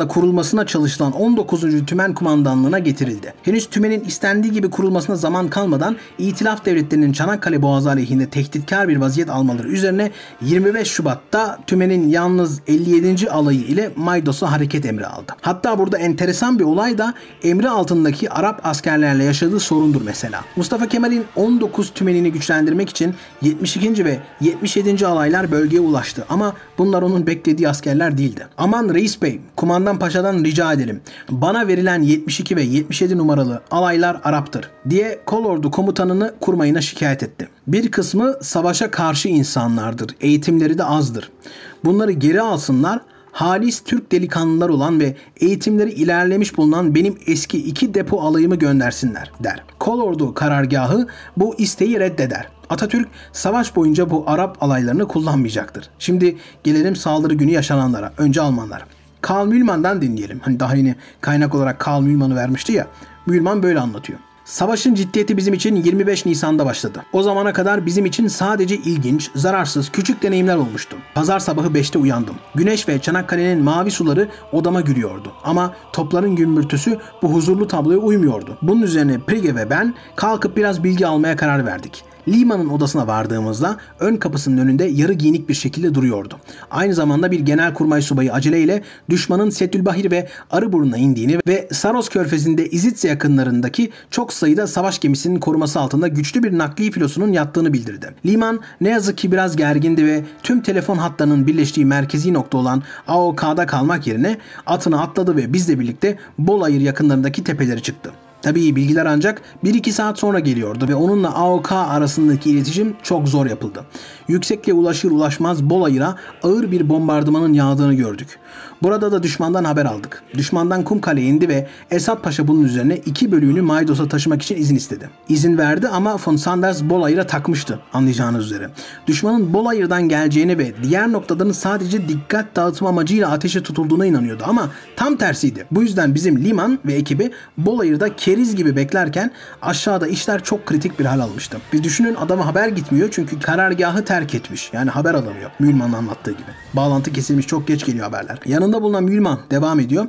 Speaker 1: da kurulmasına çalışılan 19. Tümen Kumandanlığı'na getirildi. Henüz tümenin istendiği gibi kurulmasına zaman kalmadan İtilaf Devletleri'nin Çanakkale Boğazı aleyhinde tehditkar bir vaziyet almaları üzerine 25 Şubat'ta tümenin yalnız 57. alayı ile Maydos'a hareket emri aldı. Hatta burada enteresan bir olay da emri altındaki Arap askerlerle yaşadığı sorun sorundur mesela. Mustafa Kemal'in 19 tümenini güçlendirmek için 72. ve 77. alaylar bölgeye ulaştı ama bunlar onun beklediği askerler değildi. Aman Reis Bey, Kumandan Paşa'dan rica edelim. Bana verilen 72 ve 77 numaralı alaylar Arap'tır diye kolordu komutanını kurmayına şikayet etti. Bir kısmı savaşa karşı insanlardır. Eğitimleri de azdır. Bunları geri alsınlar halis Türk delikanlılar olan ve eğitimleri ilerlemiş bulunan benim eski iki depo alayımı göndersinler der. Kolordu karargahı bu isteği reddeder. Atatürk savaş boyunca bu Arap alaylarını kullanmayacaktır. Şimdi gelelim saldırı günü yaşananlara. Önce Almanlar. Karl Mühlmann'dan dinleyelim. Hani daha yeni kaynak olarak Karl Mühlmann'ı vermişti ya. Mühlmann böyle anlatıyor. Savaşın ciddiyeti bizim için 25 Nisan'da başladı. O zamana kadar bizim için sadece ilginç, zararsız, küçük deneyimler olmuştu. Pazar sabahı 5'te uyandım. Güneş ve Çanakkale'nin mavi suları odama gülüyordu. Ama topların gümbürtüsü bu huzurlu tabloya uymuyordu. Bunun üzerine Prige ve ben kalkıp biraz bilgi almaya karar verdik. Lima'nın odasına vardığımızda ön kapısının önünde yarı giyinik bir şekilde duruyordu. Aynı zamanda bir genel kurmay subayı aceleyle düşmanın Setülbahir ve Arıburnu'na indiğini ve Saros körfezinde İzitse yakınlarındaki çok sayıda savaş gemisinin koruması altında güçlü bir nakli filosunun yattığını bildirdi. Liman ne yazık ki biraz gergindi ve tüm telefon hattlarının birleştiği merkezi nokta olan AOK'da kalmak yerine atına atladı ve bizle birlikte Bolayır yakınlarındaki tepeleri çıktı. Tabii bilgiler ancak 1-2 saat sonra geliyordu ve onunla AOK arasındaki iletişim çok zor yapıldı. Yüksekle ulaşır ulaşmaz Bolayır'a ağır bir bombardımanın yağdığını gördük. Burada da düşmandan haber aldık. Düşmandan Kumkale'ye indi ve Esat Paşa bunun üzerine iki bölüğünü Maydos'a taşımak için izin istedi. İzin verdi ama von Sanders Bolayır'a takmıştı anlayacağınız üzere. Düşmanın Bolayır'dan geleceğini ve diğer noktaların sadece dikkat dağıtma amacıyla ateşe tutulduğuna inanıyordu ama tam tersiydi. Bu yüzden bizim Liman ve ekibi Bolayır'da keriz gibi beklerken aşağıda işler çok kritik bir hal almıştı. Bir düşünün adama haber gitmiyor çünkü karargahı terk etmiş. Yani haber alamıyor. Mühlman'ın anlattığı gibi. Bağlantı kesilmiş çok geç geliyor haberler. Yanı yanında bulunan Mülman devam ediyor.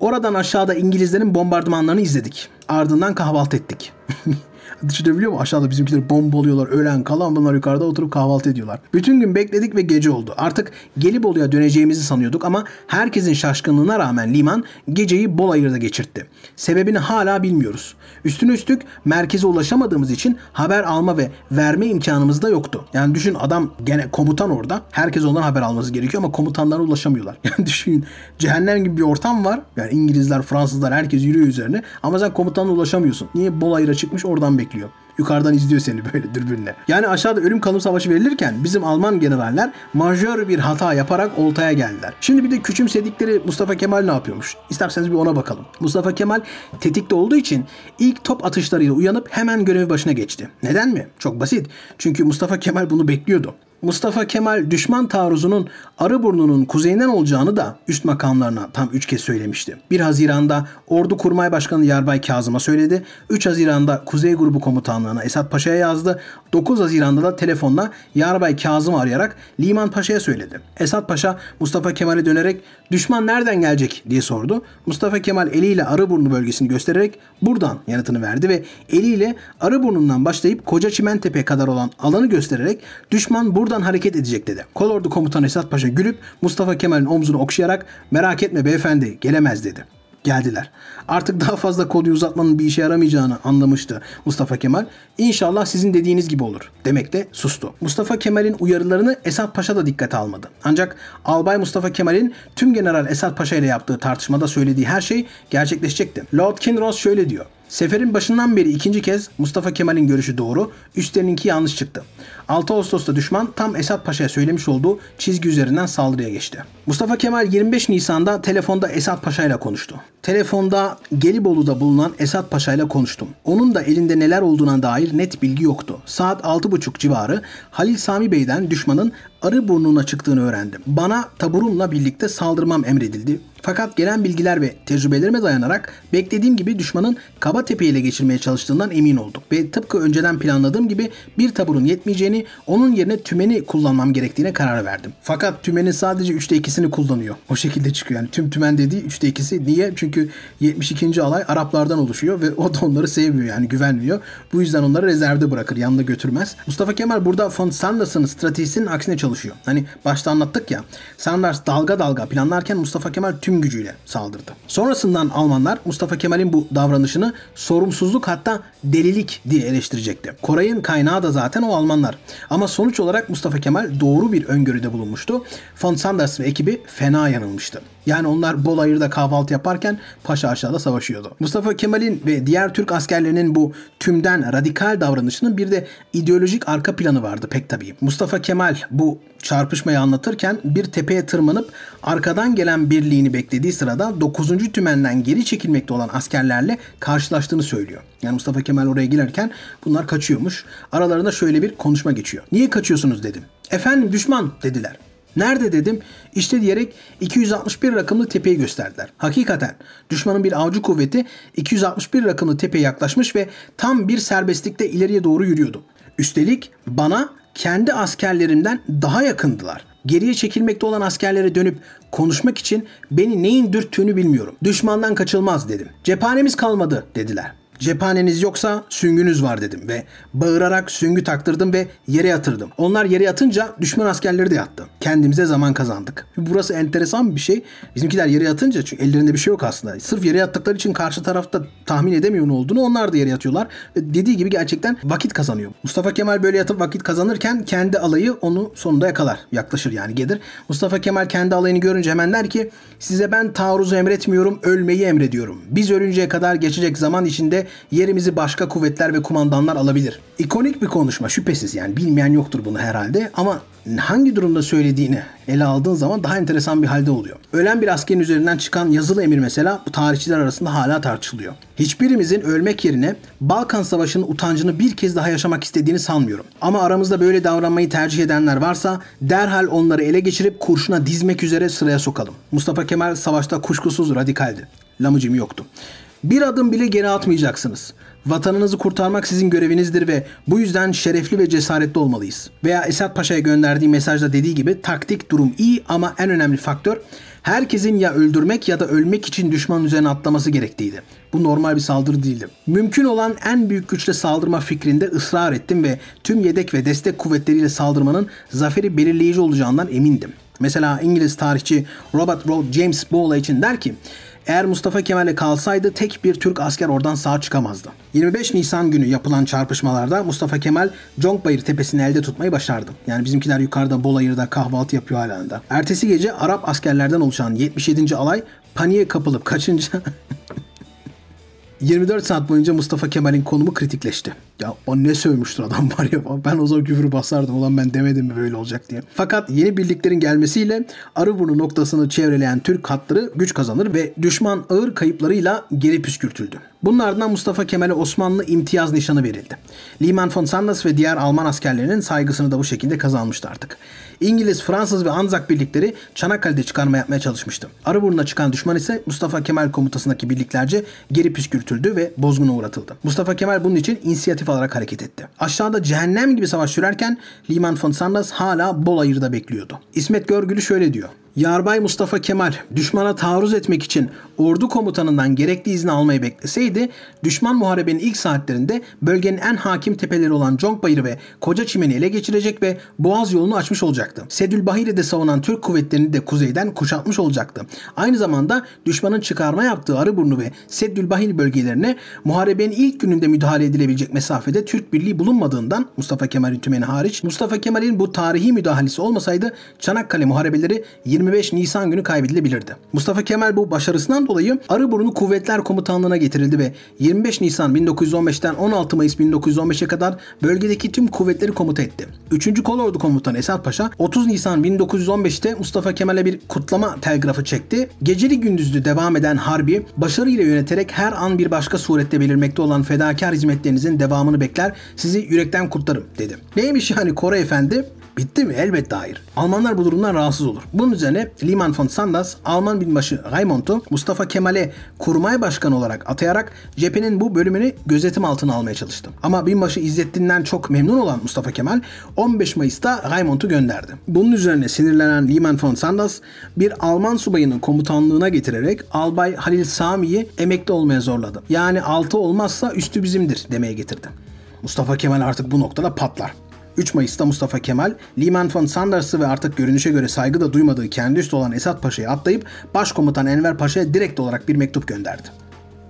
Speaker 1: Oradan aşağıda İngilizlerin bombardımanlarını izledik. Ardından kahvaltı ettik. Düşünebiliyor musun? Aşağıda bizimkileri bombalıyorlar. Ölen kalan bunlar yukarıda oturup kahvaltı ediyorlar. Bütün gün bekledik ve gece oldu. Artık gelip oluya döneceğimizi sanıyorduk ama herkesin şaşkınlığına rağmen liman geceyi Bolayır'da geçirtti. Sebebini hala bilmiyoruz. Üstüne üstlük merkeze ulaşamadığımız için haber alma ve verme imkanımız da yoktu. Yani düşün adam gene komutan orada. Herkes ondan haber alması gerekiyor ama komutanlara ulaşamıyorlar. Yani düşün cehennem gibi bir ortam var. Yani İngilizler, Fransızlar herkes yürüyor üzerine ama sen komutanla ulaşamıyorsun. Niye Bolayır'a çıkmış oradan bir? bekliyor. Yukarıdan izliyor seni böyle dürbünle. Yani aşağıda ölüm kalım savaşı verilirken bizim Alman generaller majör bir hata yaparak oltaya geldiler. Şimdi bir de küçümsedikleri Mustafa Kemal ne yapıyormuş? İsterseniz bir ona bakalım. Mustafa Kemal tetikte olduğu için ilk top atışlarıyla uyanıp hemen görev başına geçti. Neden mi? Çok basit. Çünkü Mustafa Kemal bunu bekliyordu. Mustafa Kemal düşman taarruzunun Arıburnu'nun kuzeyinden olacağını da üst makamlarına tam üç kez söylemişti. 1 Haziran'da Ordu Kurmay Başkanı Yarbay Kazım'a söyledi. 3 Haziran'da Kuzey Grubu Komutanlığı'na Esat Paşa'ya yazdı. 9 Haziran'da da telefonla Yarbay Kazım'ı arayarak Liman Paşa'ya söyledi. Esat Paşa Mustafa Kemal'e dönerek düşman nereden gelecek diye sordu. Mustafa Kemal eliyle Arıburnu bölgesini göstererek buradan yanıtını verdi ve eliyle Arıburnu'ndan başlayıp Koca Çimentepe kadar olan alanı göstererek düşman buradan Buradan hareket edecek dedi. Kolordu komutanı Esat Paşa gülüp Mustafa Kemal'in omzunu okşayarak merak etme beyefendi gelemez dedi. Geldiler. Artık daha fazla kodu uzatmanın bir işe yaramayacağını anlamıştı Mustafa Kemal. İnşallah sizin dediğiniz gibi olur demekle sustu. Mustafa Kemal'in uyarılarını Esat Paşa da dikkate almadı. Ancak Albay Mustafa Kemal'in tüm General Esat Paşa ile yaptığı tartışmada söylediği her şey gerçekleşecekti. Lord Kinross şöyle diyor. Seferin başından beri ikinci kez Mustafa Kemal'in görüşü doğru, üstlerininki yanlış çıktı. 6 Ağustos'ta düşman tam Esat Paşa'ya söylemiş olduğu çizgi üzerinden saldırıya geçti. Mustafa Kemal 25 Nisan'da telefonda Esat Paşa ile konuştu. Telefonda Gelibolu'da bulunan Esat Paşa ile konuştum. Onun da elinde neler olduğuna dair net bilgi yoktu. Saat 6.30 civarı Halil Sami Bey'den düşmanın arı burnuna çıktığını öğrendim. Bana taburumla birlikte saldırmam emredildi fakat gelen bilgiler ve tecrübelerime dayanarak beklediğim gibi düşmanın kaba tepeyle geçirmeye çalıştığından emin olduk ve tıpkı önceden planladığım gibi bir taburun yetmeyeceğini, onun yerine tümeni kullanmam gerektiğine karar verdim. Fakat tümenin sadece 3'te 2'sini kullanıyor. O şekilde çıkıyor yani tüm tümen dediği 3'te 2'si. Niye? Çünkü 72. alay Araplardan oluşuyor ve o da onları sevmiyor yani güvenmiyor. Bu yüzden onları rezervde bırakır, yanında götürmez. Mustafa Kemal burada von Sanders'ın stratejisinin aksine çalışıyor. Hani başta anlattık ya. Sanders dalga dalga planlarken Mustafa Kemal tüm tüm gücüyle saldırdı. Sonrasından Almanlar Mustafa Kemal'in bu davranışını sorumsuzluk hatta delilik diye eleştirecekti. Koray'ın kaynağı da zaten o Almanlar. Ama sonuç olarak Mustafa Kemal doğru bir öngörüde bulunmuştu. Von Sanders ve ekibi fena yanılmıştı. Yani onlar bol ayırda kahvaltı yaparken Paşa aşağıda savaşıyordu. Mustafa Kemal'in ve diğer Türk askerlerinin bu tümden radikal davranışının bir de ideolojik arka planı vardı pek tabii. Mustafa Kemal bu çarpışmayı anlatırken bir tepeye tırmanıp arkadan gelen birliğini beklediği sırada 9. tümenden geri çekilmekte olan askerlerle karşılaştığını söylüyor. Yani Mustafa Kemal oraya girerken bunlar kaçıyormuş. Aralarında şöyle bir konuşma geçiyor. Niye kaçıyorsunuz dedim. Efendim düşman dediler. Nerede dedim. İşte diyerek 261 rakımlı tepeyi gösterdiler. Hakikaten düşmanın bir avcı kuvveti 261 rakımlı tepeye yaklaşmış ve tam bir serbestlikte ileriye doğru yürüyordu. Üstelik bana kendi askerlerimden daha yakındılar. Geriye çekilmekte olan askerlere dönüp konuşmak için beni neyin dürttüğünü bilmiyorum. Düşmandan kaçılmaz dedim. Cephanemiz kalmadı dediler. Cephaneniz yoksa süngünüz var dedim ve bağırarak süngü taktırdım ve yere yatırdım. Onlar yere yatınca düşman askerleri de yattı. Kendimize zaman kazandık. Burası enteresan bir şey. Bizimkiler yere yatınca çünkü ellerinde bir şey yok aslında. Sırf yere yattıkları için karşı tarafta tahmin edemiyor ne olduğunu onlar da yere yatıyorlar. Dediği gibi gerçekten vakit kazanıyor. Mustafa Kemal böyle yatıp vakit kazanırken kendi alayı onu sonunda yakalar. Yaklaşır yani gelir. Mustafa Kemal kendi alayını görünce hemen der ki size ben taarruzu emretmiyorum ölmeyi emrediyorum. Biz ölünceye kadar geçecek zaman içinde yerimizi başka kuvvetler ve kumandanlar alabilir. İkonik bir konuşma şüphesiz yani bilmeyen yoktur bunu herhalde ama hangi durumda söylediğini ele aldığın zaman daha enteresan bir halde oluyor. Ölen bir askerin üzerinden çıkan yazılı emir mesela bu tarihçiler arasında hala tartışılıyor. Hiçbirimizin ölmek yerine Balkan Savaşı'nın utancını bir kez daha yaşamak istediğini sanmıyorum. Ama aramızda böyle davranmayı tercih edenler varsa derhal onları ele geçirip kurşuna dizmek üzere sıraya sokalım. Mustafa Kemal savaşta kuşkusuz radikaldi. Lamucim yoktu. Bir adım bile geri atmayacaksınız. Vatanınızı kurtarmak sizin görevinizdir ve bu yüzden şerefli ve cesaretli olmalıyız. Veya Esat Paşa'ya gönderdiği mesajda dediği gibi taktik durum iyi ama en önemli faktör herkesin ya öldürmek ya da ölmek için düşman üzerine atlaması gerektiğiydi. Bu normal bir saldırı değildi. Mümkün olan en büyük güçle saldırma fikrinde ısrar ettim ve tüm yedek ve destek kuvvetleriyle saldırmanın zaferi belirleyici olacağından emindim. Mesela İngiliz tarihçi Robert Road James Bowler için der ki eğer Mustafa Kemal'e kalsaydı tek bir Türk asker oradan sağ çıkamazdı. 25 Nisan günü yapılan çarpışmalarda Mustafa Kemal Congbayır tepesini elde tutmayı başardı. Yani bizimkiler yukarıda Bolayır'da kahvaltı yapıyor halen de. Ertesi gece Arap askerlerden oluşan 77. alay paniğe kapılıp kaçınca 24 saat boyunca Mustafa Kemal'in konumu kritikleşti. Ya o ne sövmüştür adam var ya. Ben o zaman küfür basardım. Ulan ben demedim mi böyle olacak diye. Fakat yeni birliklerin gelmesiyle Arıburnu noktasını çevreleyen Türk hatları güç kazanır ve düşman ağır kayıplarıyla geri püskürtüldü. Bunun ardından Mustafa Kemal'e Osmanlı imtiyaz nişanı verildi. Liman von Sanders ve diğer Alman askerlerinin saygısını da bu şekilde kazanmıştı artık. İngiliz, Fransız ve Anzak birlikleri Çanakkale'de çıkarma yapmaya çalışmıştı. Arıburnu'na çıkan düşman ise Mustafa Kemal komutasındaki birliklerce geri püskürtüldü ve bozguna uğratıldı. Mustafa Kemal bunun için inisiyatif alarak hareket etti. Aşağıda cehennem gibi savaş sürerken Liman von Sanders hala bol ayırda bekliyordu. İsmet Görgülü şöyle diyor. Yarbay Mustafa Kemal düşmana taarruz etmek için ordu komutanından gerekli izni almayı bekleseydi, düşman muharebenin ilk saatlerinde bölgenin en hakim tepeleri olan Congbayırı ve Koca Çimeni ele geçirecek ve Boğaz yolunu açmış olacaktı. Sedül Sedülbahir'de savunan Türk kuvvetlerini de kuzeyden kuşatmış olacaktı. Aynı zamanda düşmanın çıkarma yaptığı Arıburnu ve Sedül Seddülbahir bölgelerine muharebenin ilk gününde müdahale edilebilecek mesafede Türk birliği bulunmadığından Mustafa Kemal'in tümeni hariç, Mustafa Kemal'in bu tarihi müdahalesi olmasaydı Çanakkale muharebeleri yine 25 Nisan günü kaybedilebilirdi. Mustafa Kemal bu başarısından dolayı Arıburnu Kuvvetler Komutanlığı'na getirildi ve 25 Nisan 1915'ten 16 Mayıs 1915'e kadar bölgedeki tüm kuvvetleri komuta etti. 3. Kolordu Komutanı Esat Paşa 30 Nisan 1915'te Mustafa Kemal'e bir kutlama telgrafı çekti. Geceli gündüzlü devam eden harbi başarıyla yöneterek her an bir başka surette belirmekte olan fedakar hizmetlerinizin devamını bekler sizi yürekten kutlarım dedi. Neymiş yani Kore Efendi? Bitti mi? Elbette hayır. Almanlar bu durumdan rahatsız olur. Bunun üzerine Liman von Sanders Alman binbaşı Raymond'u Mustafa Kemal'e kurmay başkanı olarak atayarak cephenin bu bölümünü gözetim altına almaya çalıştı. Ama binbaşı İzzettin'den çok memnun olan Mustafa Kemal 15 Mayıs'ta Raymond'u gönderdi. Bunun üzerine sinirlenen Liman von Sanders bir Alman subayının komutanlığına getirerek Albay Halil Sami'yi emekli olmaya zorladı. Yani altı olmazsa üstü bizimdir demeye getirdi. Mustafa Kemal artık bu noktada patlar. 3 Mayıs'ta Mustafa Kemal, Lehman von Sanders'ı ve artık görünüşe göre saygı da duymadığı kendi üstü olan Esat Paşa'yı atlayıp Başkomutan Enver Paşa'ya direkt olarak bir mektup gönderdi.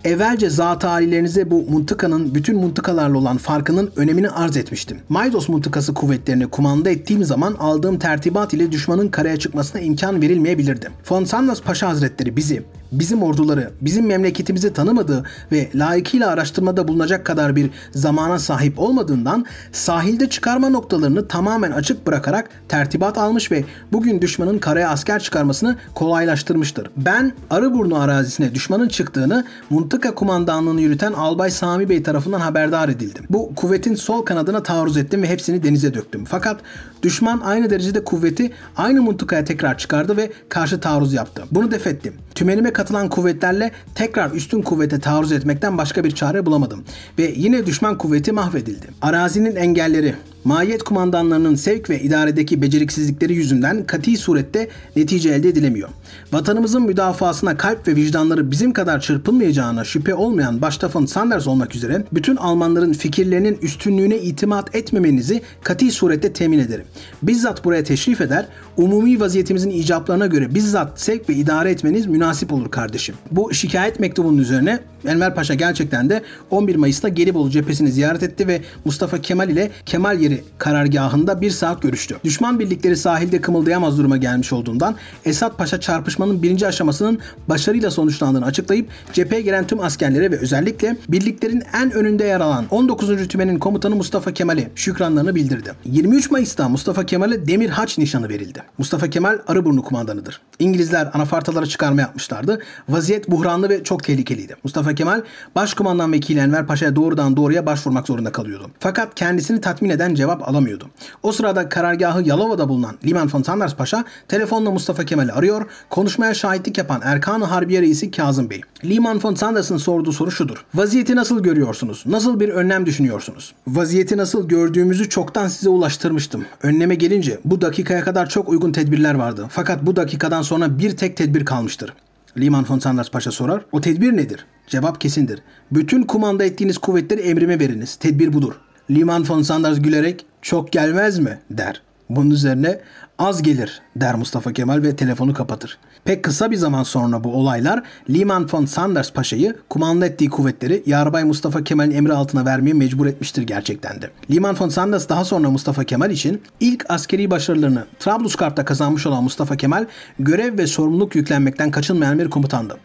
Speaker 1: Evvelce zat ailelerinize bu mıntıkanın bütün mıntıkalarla olan farkının önemini arz etmiştim. Maydos mıntıkası kuvvetlerini kumanda ettiğim zaman aldığım tertibat ile düşmanın karaya çıkmasına imkan verilmeyebilirdi. Von Sanders Paşa Hazretleri bizi bizim orduları, bizim memleketimizi tanımadığı ve layıkıyla araştırmada bulunacak kadar bir zamana sahip olmadığından sahilde çıkarma noktalarını tamamen açık bırakarak tertibat almış ve bugün düşmanın karaya asker çıkarmasını kolaylaştırmıştır. Ben Arıburnu arazisine düşmanın çıktığını Muntıka kumandanlığını yürüten Albay Sami Bey tarafından haberdar edildim. Bu kuvvetin sol kanadına taarruz ettim ve hepsini denize döktüm. Fakat düşman aynı derecede kuvveti aynı Muntuka'ya tekrar çıkardı ve karşı taarruz yaptı. Bunu defettim. Tümenime katılan kuvvetlerle tekrar üstün kuvvete taarruz etmekten başka bir çare bulamadım ve yine düşman kuvveti mahvedildi. Arazinin engelleri Mahiyet kumandanlarının sevk ve idaredeki beceriksizlikleri yüzünden kati surette netice elde edilemiyor. Vatanımızın müdafasına kalp ve vicdanları bizim kadar çırpılmayacağına şüphe olmayan başta von Sanders olmak üzere bütün Almanların fikirlerinin üstünlüğüne itimat etmemenizi kati surette temin ederim. Bizzat buraya teşrif eder, umumi vaziyetimizin icablarına göre bizzat sevk ve idare etmeniz münasip olur kardeşim. Bu şikayet mektubunun üzerine Enver Paşa gerçekten de 11 Mayıs'ta Gelibolu cephesini ziyaret etti ve Mustafa Kemal ile Kemal yeri birlikleri karargahında bir saat görüştü. Düşman birlikleri sahilde kımıldayamaz duruma gelmiş olduğundan Esat Paşa çarpışmanın birinci aşamasının başarıyla sonuçlandığını açıklayıp cepheye gelen tüm askerlere ve özellikle birliklerin en önünde yer alan 19. Tümen'in komutanı Mustafa Kemal'e şükranlarını bildirdi. 23 Mayıs'ta Mustafa Kemal'e Demir Haç nişanı verildi. Mustafa Kemal Arıburnu kumandanıdır. İngilizler anafartalara çıkarma yapmışlardı. Vaziyet buhranlı ve çok tehlikeliydi. Mustafa Kemal başkumandan vekili Enver Paşa'ya doğrudan doğruya başvurmak zorunda kalıyordu. Fakat kendisini tatmin eden cevap alamıyordu. O sırada karargahı Yalova'da bulunan Liman von Sanders Paşa telefonla Mustafa Kemal'i arıyor, konuşmaya şahitlik yapan Erkan-ı Harbiye Reisi Kazım Bey. Liman von Sanders'ın sorduğu soru şudur. Vaziyeti nasıl görüyorsunuz? Nasıl bir önlem düşünüyorsunuz? Vaziyeti nasıl gördüğümüzü çoktan size ulaştırmıştım. Önleme gelince bu dakikaya kadar çok uygun tedbirler vardı. Fakat bu dakikadan sonra bir tek tedbir kalmıştır. Liman von Sanders Paşa sorar. O tedbir nedir? Cevap kesindir. Bütün kumanda ettiğiniz kuvvetleri emrime veriniz. Tedbir budur. Liman von Sanders gülerek çok gelmez mi der. Bunun üzerine az gelir der Mustafa Kemal ve telefonu kapatır. Pek kısa bir zaman sonra bu olaylar Liman von Sanders Paşa'yı kumanda ettiği kuvvetleri Yarbay Mustafa Kemal'in emri altına vermeye mecbur etmiştir gerçekten de. Liman von Sanders daha sonra Mustafa Kemal için ilk askeri başarılarını Trablusgarp'ta kazanmış olan Mustafa Kemal görev ve sorumluluk yüklenmekten kaçınmayan bir komutandı.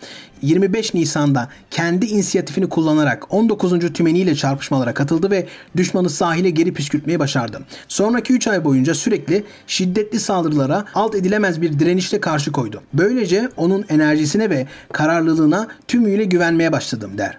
Speaker 1: 25 Nisan'da kendi inisiyatifini kullanarak 19. tümeniyle çarpışmalara katıldı ve düşmanı sahile geri püskürtmeyi başardı. Sonraki 3 ay boyunca sürekli şiddetli saldırılara alt edilemez bir direnişle karşı koydu. Böylece onun enerjisine ve kararlılığına tümüyle güvenmeye başladım der.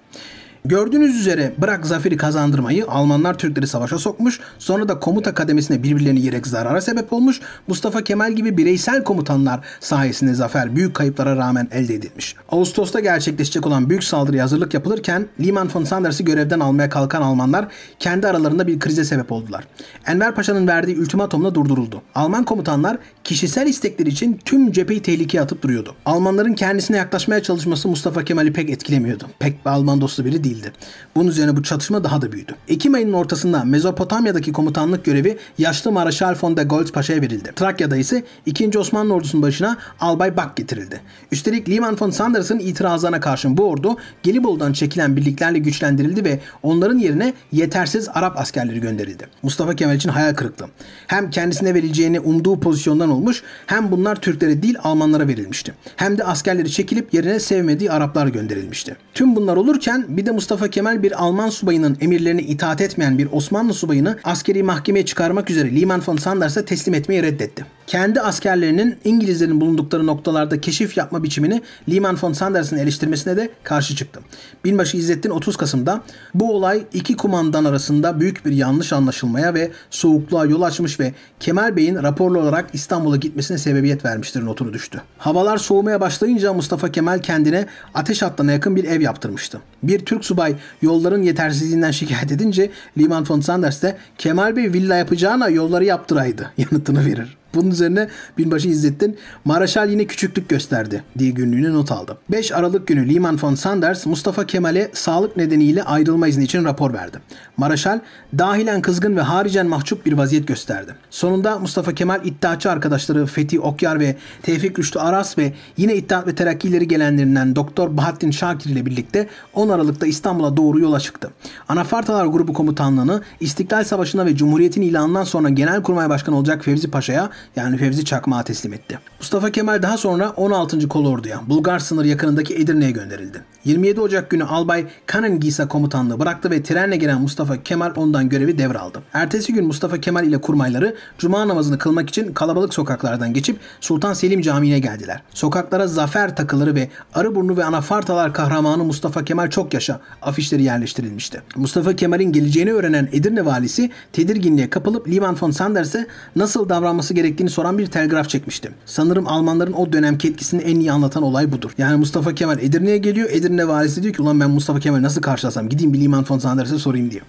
Speaker 1: Gördüğünüz üzere bırak zaferi kazandırmayı Almanlar Türkleri savaşa sokmuş, sonra da komuta kademesine birbirlerini yerek zarara sebep olmuş, Mustafa Kemal gibi bireysel komutanlar sayesinde zafer büyük kayıplara rağmen elde edilmiş. Ağustos'ta gerçekleşecek olan büyük saldırıya hazırlık yapılırken Liman von Sanders'ı görevden almaya kalkan Almanlar kendi aralarında bir krize sebep oldular. Enver Paşa'nın verdiği ultimatumla durduruldu. Alman komutanlar kişisel istekleri için tüm cepheyi tehlikeye atıp duruyordu. Almanların kendisine yaklaşmaya çalışması Mustafa Kemal'i pek etkilemiyordu. Pek bir Alman dostu biri değil değildi. Bunun üzerine bu çatışma daha da büyüdü. Ekim ayının ortasında Mezopotamya'daki komutanlık görevi yaşlı Maraşal von de Goltz Paşa'ya verildi. Trakya'da ise 2. Osmanlı ordusunun başına Albay Bak getirildi. Üstelik Liman von Sanders'ın itirazlarına karşın bu ordu Gelibolu'dan çekilen birliklerle güçlendirildi ve onların yerine yetersiz Arap askerleri gönderildi. Mustafa Kemal için hayal kırıklığı. Hem kendisine verileceğini umduğu pozisyondan olmuş hem bunlar Türklere değil Almanlara verilmişti. Hem de askerleri çekilip yerine sevmediği Araplar gönderilmişti. Tüm bunlar olurken bir de Mustafa Mustafa Kemal bir Alman subayının emirlerine itaat etmeyen bir Osmanlı subayını askeri mahkemeye çıkarmak üzere Liman von Sanders'a teslim etmeyi reddetti kendi askerlerinin İngilizlerin bulundukları noktalarda keşif yapma biçimini Lehman von Sanders'ın eleştirmesine de karşı çıktı. Binbaşı İzzettin 30 Kasım'da bu olay iki kumandan arasında büyük bir yanlış anlaşılmaya ve soğukluğa yol açmış ve Kemal Bey'in raporlu olarak İstanbul'a gitmesine sebebiyet vermiştir notunu düştü. Havalar soğumaya başlayınca Mustafa Kemal kendine ateş hattına yakın bir ev yaptırmıştı. Bir Türk subay yolların yetersizliğinden şikayet edince Lehman von Sanders de Kemal Bey villa yapacağına yolları yaptıraydı yanıtını verir. Bunun üzerine binbaşı İzzettin, Maraşal yine küçüklük gösterdi diye günlüğüne not aldı. 5 Aralık günü Lehman von Sanders, Mustafa Kemal'e sağlık nedeniyle ayrılma izni için rapor verdi. Maraşal, dahilen kızgın ve haricen mahcup bir vaziyet gösterdi. Sonunda Mustafa Kemal iddiaçı arkadaşları Fethi Okyar ve Tevfik Rüştü Aras ve yine İttihat ve Terakkileri gelenlerinden Doktor Bahattin Şakir ile birlikte 10 Aralık'ta İstanbul'a doğru yola çıktı. Anafartalar Grubu Komutanlığı'nı İstiklal Savaşı'na ve Cumhuriyet'in ilanından sonra Genelkurmay Başkanı olacak Fevzi Paşa'ya yani Fevzi Çakmağa teslim etti. Mustafa Kemal daha sonra 16. Kolordu'ya Bulgar sınır yakınındaki Edirne'ye gönderildi. 27 Ocak günü Albay Kanengisa komutanlığı bıraktı ve trenle gelen Mustafa Kemal ondan görevi devraldı. Ertesi gün Mustafa Kemal ile kurmayları cuma namazını kılmak için kalabalık sokaklardan geçip Sultan Selim Camii'ne geldiler. Sokaklara zafer takıları ve Arıburnu ve Anafartalar kahramanı Mustafa Kemal çok yaşa afişleri yerleştirilmişti. Mustafa Kemal'in geleceğini öğrenen Edirne valisi tedirginliğe kapılıp Liman von Sanders'e nasıl davranması gerektiğini soran bir telgraf çekmişti. Sanırım Almanların o dönemki etkisini en iyi anlatan olay budur. Yani Mustafa Kemal Edirne'ye geliyor, Edirne Benimle varisi diyor ki ulan ben Mustafa Kemal nasıl karşılasam gideyim bir Liman von Sanders'e sorayım diyor.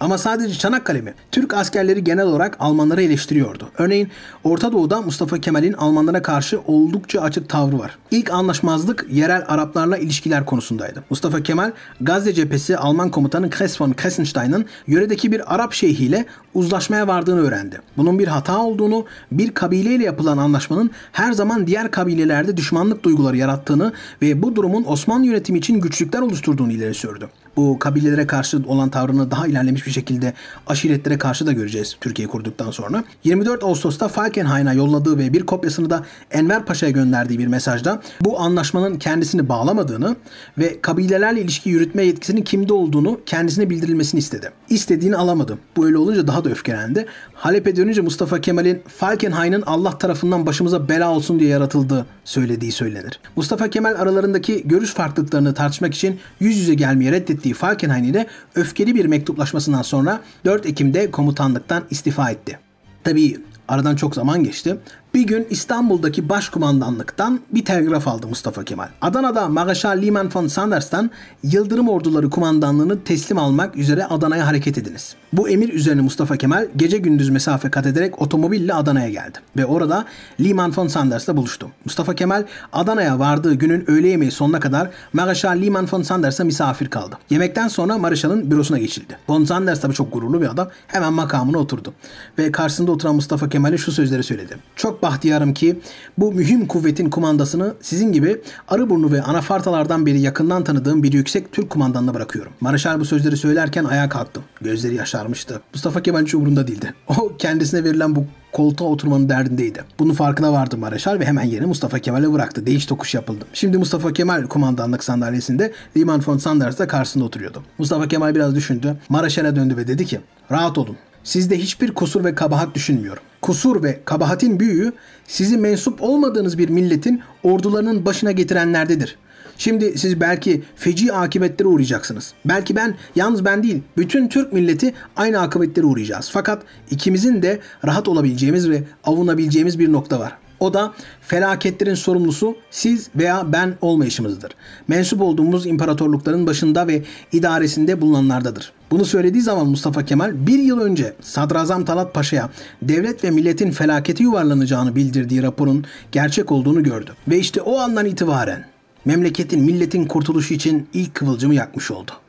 Speaker 1: Ama sadece Çanakkale mi? Türk askerleri genel olarak Almanları eleştiriyordu. Örneğin Orta Doğu'da Mustafa Kemal'in Almanlara karşı oldukça açık tavrı var. İlk anlaşmazlık yerel Araplarla ilişkiler konusundaydı. Mustafa Kemal Gazze cephesi Alman komutanı Kress von Kressenstein'ın yöredeki bir Arap şeyhiyle uzlaşmaya vardığını öğrendi. Bunun bir hata olduğunu, bir kabileyle yapılan anlaşmanın her zaman diğer kabilelerde düşmanlık duyguları yarattığını ve bu durumun Osmanlı yönetimi için güçlükler oluşturduğunu ileri sürdü bu kabilelere karşı olan tavrını daha ilerlemiş bir şekilde aşiretlere karşı da göreceğiz Türkiye kurduktan sonra. 24 Ağustos'ta Falkenhayn'a yolladığı ve bir kopyasını da Enver Paşa'ya gönderdiği bir mesajda bu anlaşmanın kendisini bağlamadığını ve kabilelerle ilişki yürütme yetkisinin kimde olduğunu kendisine bildirilmesini istedi. İstediğini alamadım. Bu öyle olunca daha da öfkelendi. Halep'e dönünce Mustafa Kemal'in Falkenhayn'ın Allah tarafından başımıza bela olsun diye yaratıldığı söylediği söylenir. Mustafa Kemal aralarındaki görüş farklılıklarını tartışmak için yüz yüze gelmeye reddetti ettiği Falkenhayn ile öfkeli bir mektuplaşmasından sonra 4 Ekim'de komutanlıktan istifa etti. Tabii aradan çok zaman geçti bir gün İstanbul'daki başkumandanlıktan bir telgraf aldı Mustafa Kemal. Adana'da Mareşal Liman von Sanders'tan Yıldırım Orduları kumandanlığını teslim almak üzere Adana'ya hareket ediniz. Bu emir üzerine Mustafa Kemal gece gündüz mesafe kat ederek otomobille Adana'ya geldi ve orada Liman von Sanders'la buluştu. Mustafa Kemal Adana'ya vardığı günün öğle yemeği sonuna kadar Mareşal Liman von Sanders'a misafir kaldı. Yemekten sonra Mareşal'ın bürosuna geçildi. Von Sanders tabi çok gururlu bir adam hemen makamına oturdu ve karşısında oturan Mustafa Kemal'e şu sözleri söyledi. Çok bahtiyarım ki bu mühim kuvvetin kumandasını sizin gibi Arıburnu ve Anafartalardan beri yakından tanıdığım bir yüksek Türk kumandanına bırakıyorum. Maraşar bu sözleri söylerken ayağa kalktım. Gözleri yaşarmıştı. Mustafa Kemal hiç umurunda değildi. O kendisine verilen bu koltuğa oturmanın derdindeydi. Bunun farkına vardı Maraşar ve hemen yerini Mustafa Kemal'e bıraktı. Değiş tokuş yapıldı. Şimdi Mustafa Kemal kumandanlık sandalyesinde Liman von Sanders da karşısında oturuyordu. Mustafa Kemal biraz düşündü. Maraşar'a döndü ve dedi ki rahat olun. Sizde hiçbir kusur ve kabahat düşünmüyorum. Kusur ve kabahatin büyüğü sizi mensup olmadığınız bir milletin ordularının başına getirenlerdedir. Şimdi siz belki feci akibetlere uğrayacaksınız. Belki ben, yalnız ben değil, bütün Türk milleti aynı akibetlere uğrayacağız. Fakat ikimizin de rahat olabileceğimiz ve avunabileceğimiz bir nokta var. O da felaketlerin sorumlusu siz veya ben olmayışımızdır. Mensup olduğumuz imparatorlukların başında ve idaresinde bulunanlardadır. Bunu söylediği zaman Mustafa Kemal bir yıl önce Sadrazam Talat Paşa'ya devlet ve milletin felaketi yuvarlanacağını bildirdiği raporun gerçek olduğunu gördü. Ve işte o andan itibaren memleketin milletin kurtuluşu için ilk kıvılcımı yakmış oldu.